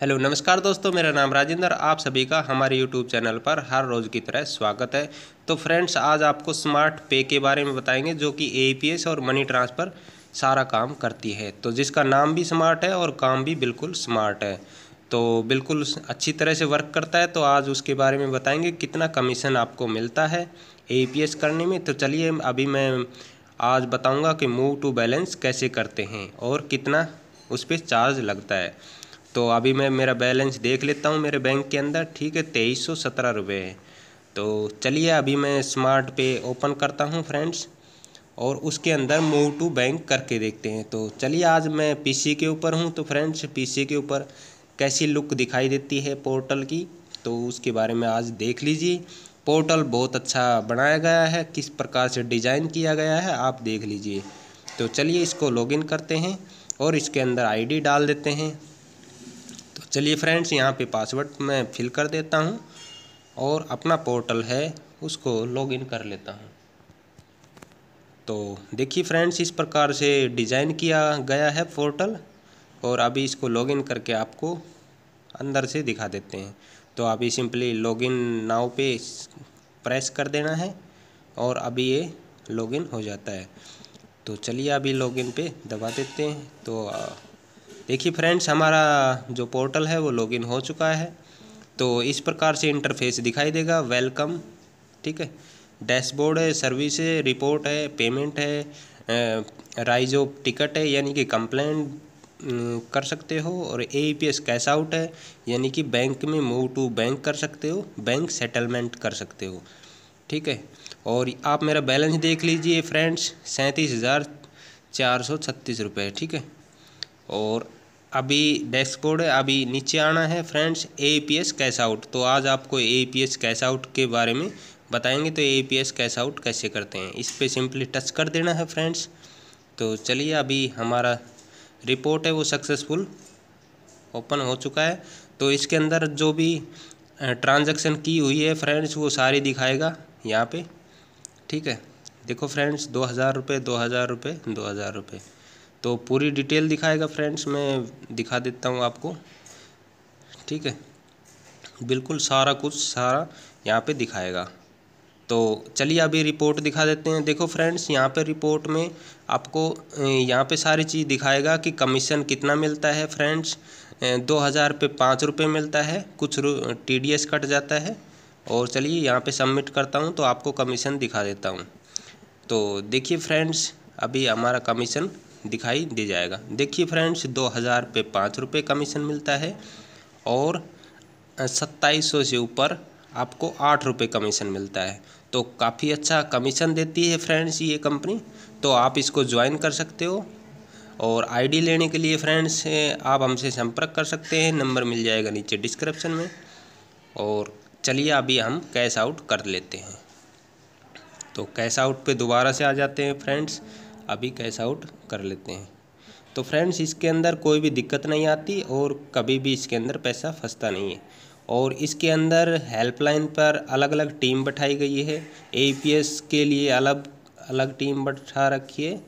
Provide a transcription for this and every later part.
hello नमस्कार दोस्तों मेरा नाम राजेंद्र आप सभी का हमारे यूट्यूब चैनल पर हर रोज़ की तरह स्वागत है तो फ्रेंड्स आज आपको स्मार्ट पे के बारे में बताएंगे जो कि एस और मनी ट्रांसफ़र सारा काम करती है तो जिसका नाम भी स्मार्ट है और काम भी बिल्कुल स्मार्ट है तो बिल्कुल अच्छी तरह से वर्क करता है तो आज उसके बारे में बताएंगे कितना कमीशन आपको मिलता है ए करने में तो चलिए अभी मैं आज बताऊँगा कि मूव टू बैलेंस कैसे करते हैं और कितना उस पर चार्ज लगता है तो अभी मैं मेरा बैलेंस देख लेता हूँ मेरे बैंक के अंदर ठीक है तेईस सौ सत्रह रुपये है तो चलिए अभी मैं स्मार्ट पे ओपन करता हूँ फ्रेंड्स और उसके अंदर मूव टू बैंक करके देखते हैं तो चलिए आज मैं पीसी के ऊपर हूँ तो फ्रेंड्स पीसी के ऊपर कैसी लुक दिखाई देती है पोर्टल की तो उसके बारे में आज देख लीजिए पोर्टल बहुत अच्छा बनाया गया है किस प्रकार से डिज़ाइन किया गया है आप देख लीजिए तो चलिए इसको लॉगिन करते हैं और इसके अंदर आईडी डाल देते हैं चलिए फ्रेंड्स यहाँ पे पासवर्ड मैं फिल कर देता हूँ और अपना पोर्टल है उसको लॉगिन कर लेता हूँ तो देखिए फ्रेंड्स इस प्रकार से डिज़ाइन किया गया है पोर्टल और अभी इसको लॉगिन करके आपको अंदर से दिखा देते हैं तो अभी सिंपली लॉगिन नाव पे प्रेस कर देना है और अभी ये लॉगिन हो जाता है तो चलिए अभी लॉगिन पे दबा देते हैं तो देखिए फ्रेंड्स हमारा जो पोर्टल है वो लॉगिन हो चुका है तो इस प्रकार से इंटरफेस दिखाई देगा वेलकम ठीक है डैशबोर्ड है सर्विस है रिपोर्ट है पेमेंट है राइज ऑफ टिकट है यानी कि कंप्लेंट कर सकते हो और A P S cash out है यानी कि बैंक में मूव टू बैंक कर सकते हो बैंक सेटलमेंट कर सकते हो ठीक है और आप मेरा बैलेंस देख लीजिए फ्रेंड्स सैंतीस हज़ार चार सौ छत्तीस रुपये ठीक है और अभी डैशबोर्ड है अभी नीचे आना है friends A P S cash out तो आज आपको A P S cash out के बारे में बताएंगे तो A P S cash out कैसे करते हैं इस पर सिंपली टच कर देना है फ्रेंड्स तो चलिए अभी हमारा रिपोर्ट है वो सक्सेसफुल ओपन हो चुका है तो इसके अंदर जो भी ट्रांजैक्शन की हुई है फ्रेंड्स वो सारी दिखाएगा यहाँ पे ठीक है देखो फ्रेंड्स दो हज़ार रुपये दो हज़ार रुपये दो हज़ार रुपये तो पूरी डिटेल दिखाएगा फ्रेंड्स मैं दिखा देता हूँ आपको ठीक है बिल्कुल सारा कुछ सारा यहाँ पे दिखाएगा तो चलिए अभी रिपोर्ट दिखा देते हैं देखो फ्रेंड्स यहाँ पे रिपोर्ट में आपको यहाँ पे सारी चीज़ दिखाएगा कि कमीशन कितना मिलता है फ्रेंड्स दो हज़ार पे पाँच रुपये मिलता है कुछ टी डी एस कट जाता है और चलिए यहाँ पे सबमिट करता हूँ तो आपको कमीशन दिखा देता हूँ तो देखिए फ्रेंड्स अभी हमारा कमीशन दिखाई दे जाएगा देखिए फ्रेंड्स दो हज़ार पे पाँच रुपये कमीशन मिलता है और सत्ताईस सौ से ऊपर आपको आठ रुपये कमीशन मिलता है तो काफ़ी अच्छा कमीशन देती है फ्रेंड्स ये कंपनी तो आप इसको ज्वाइन कर सकते हो और आईडी लेने के लिए फ्रेंड्स आप हमसे संपर्क कर सकते हैं नंबर मिल जाएगा नीचे डिस्क्रिप्शन में और चलिए अभी हम कैश आउट कर लेते हैं तो कैश आउट पे दोबारा से आ जाते हैं फ्रेंड्स अभी कैश आउट कर लेते हैं तो फ्रेंड्स इसके अंदर कोई भी दिक्कत नहीं आती और कभी भी इसके अंदर पैसा फंसता नहीं है और इसके अंदर हेल्पलाइन पर अलग अलग टीम बैठाई गई है एस के लिए अलग अलग टीम बैठा रखी है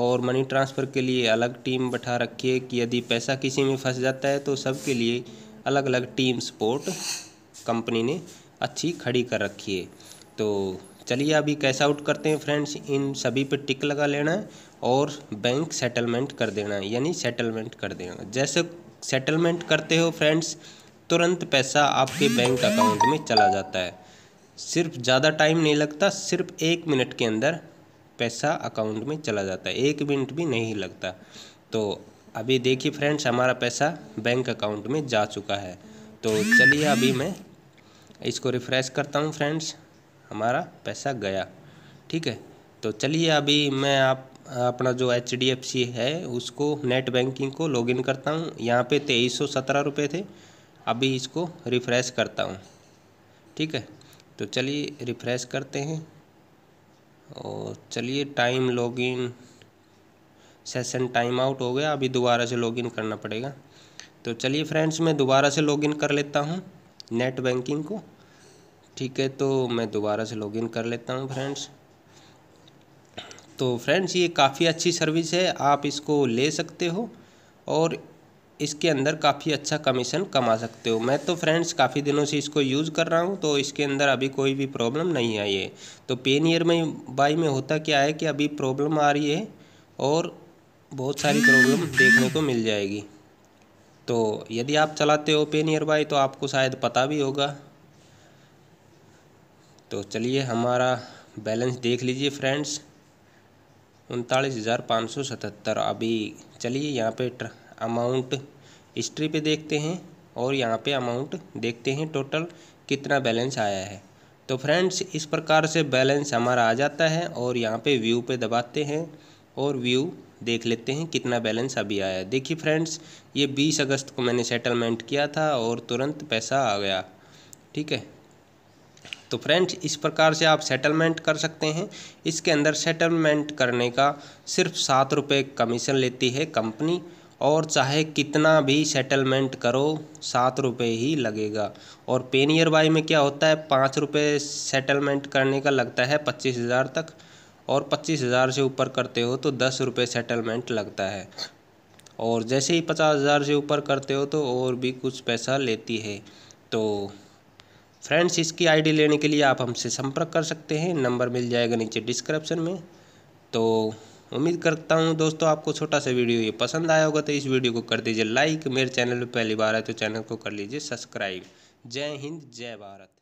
और मनी ट्रांसफ़र के लिए अलग टीम बैठा रखी है कि यदि पैसा किसी में फंस जाता है तो सबके लिए अलग अलग टीम सपोर्ट कंपनी ने अच्छी खड़ी कर रखी है तो चलिए अभी कैश आउट करते हैं फ्रेंड्स इन सभी पे टिक लगा लेना है और बैंक सेटलमेंट कर देना है यानी सेटलमेंट कर देना जैसे सेटलमेंट करते हो फ्रेंड्स तुरंत पैसा आपके बैंक अकाउंट में चला जाता है सिर्फ ज़्यादा टाइम नहीं लगता सिर्फ एक मिनट के अंदर पैसा अकाउंट में चला जाता है एक मिनट भी नहीं लगता तो अभी देखिए फ्रेंड्स हमारा पैसा बैंक अकाउंट में जा चुका है तो चलिए अभी मैं इसको रिफ़्रेश करता हूँ फ्रेंड्स हमारा पैसा गया ठीक है तो चलिए अभी मैं आप अपना जो एच डी एफ सी है उसको नेट बैंकिंग को लॉगिन करता हूँ यहाँ पे तेईस सौ सत्रह रुपये थे अभी इसको रिफ़्रेश करता हूँ ठीक है तो चलिए रिफ़्रेश करते हैं और चलिए time login session time out हो गया अभी दोबारा से लॉगिन करना पड़ेगा तो चलिए फ्रेंड्स मैं दोबारा से लॉगिन कर लेता हूँ नेट बैंकिंग को ठीक है तो मैं दोबारा से लॉगिन कर लेता हूँ फ्रेंड्स तो फ्रेंड्स ये काफ़ी अच्छी सर्विस है आप इसको ले सकते हो और इसके अंदर काफ़ी अच्छा कमीशन कमा सकते हो मैं तो फ्रेंड्स काफ़ी दिनों से इसको यूज़ कर रहा हूँ तो इसके अंदर अभी कोई भी प्रॉब्लम नहीं आई है तो पेन ईयर में बाई में होता क्या है कि अभी प्रॉब्लम आ रही है और बहुत सारी प्रॉब्लम देखने को मिल जाएगी तो यदि आप चलाते हो पेन ईयर बाई तो आपको शायद पता भी होगा तो चलिए हमारा बैलेंस देख लीजिए फ्रेंड्स उनतालीस हज़ार पाँच सौ सतहत्तर अभी चलिए यहाँ पे अमाउंट हिस्ट्री पे देखते हैं और यहाँ पे अमाउंट देखते हैं टोटल कितना बैलेंस आया है तो फ्रेंड्स इस प्रकार से बैलेंस हमारा आ जाता है और यहाँ पे व्यू पे दबाते हैं और व्यू देख लेते हैं कितना बैलेंस अभी आया है देखिए फ्रेंड्स ये बीस अगस्त को मैंने सेटलमेंट किया था और तुरंत पैसा आ गया ठीक है तो फ्रेंड्स इस प्रकार से आप सेटलमेंट कर सकते हैं इसके अंदर सेटलमेंट करने का सिर्फ सात रुपये कमीशन लेती है कंपनी और चाहे कितना भी सेटलमेंट करो सात रुपये ही लगेगा और पेन ईयर बाई में क्या होता है पाँच रुपये सेटलमेंट करने का लगता है पच्चीस हज़ार तक और पच्चीस हज़ार से ऊपर करते हो तो दस रुपये सेटलमेंट लगता है और जैसे ही पचास हज़ार से ऊपर करते हो तो और भी कुछ पैसा लेती है तो फ्रेंड्स इसकी आईडी लेने के लिए आप हमसे संपर्क कर सकते हैं नंबर मिल जाएगा नीचे डिस्क्रिप्शन में तो उम्मीद करता हूँ दोस्तों आपको छोटा सा वीडियो ये पसंद आया होगा तो इस वीडियो को कर दीजिए लाइक मेरे चैनल पर पहली बार है तो चैनल को कर लीजिए सब्सक्राइब जय हिंद जय भारत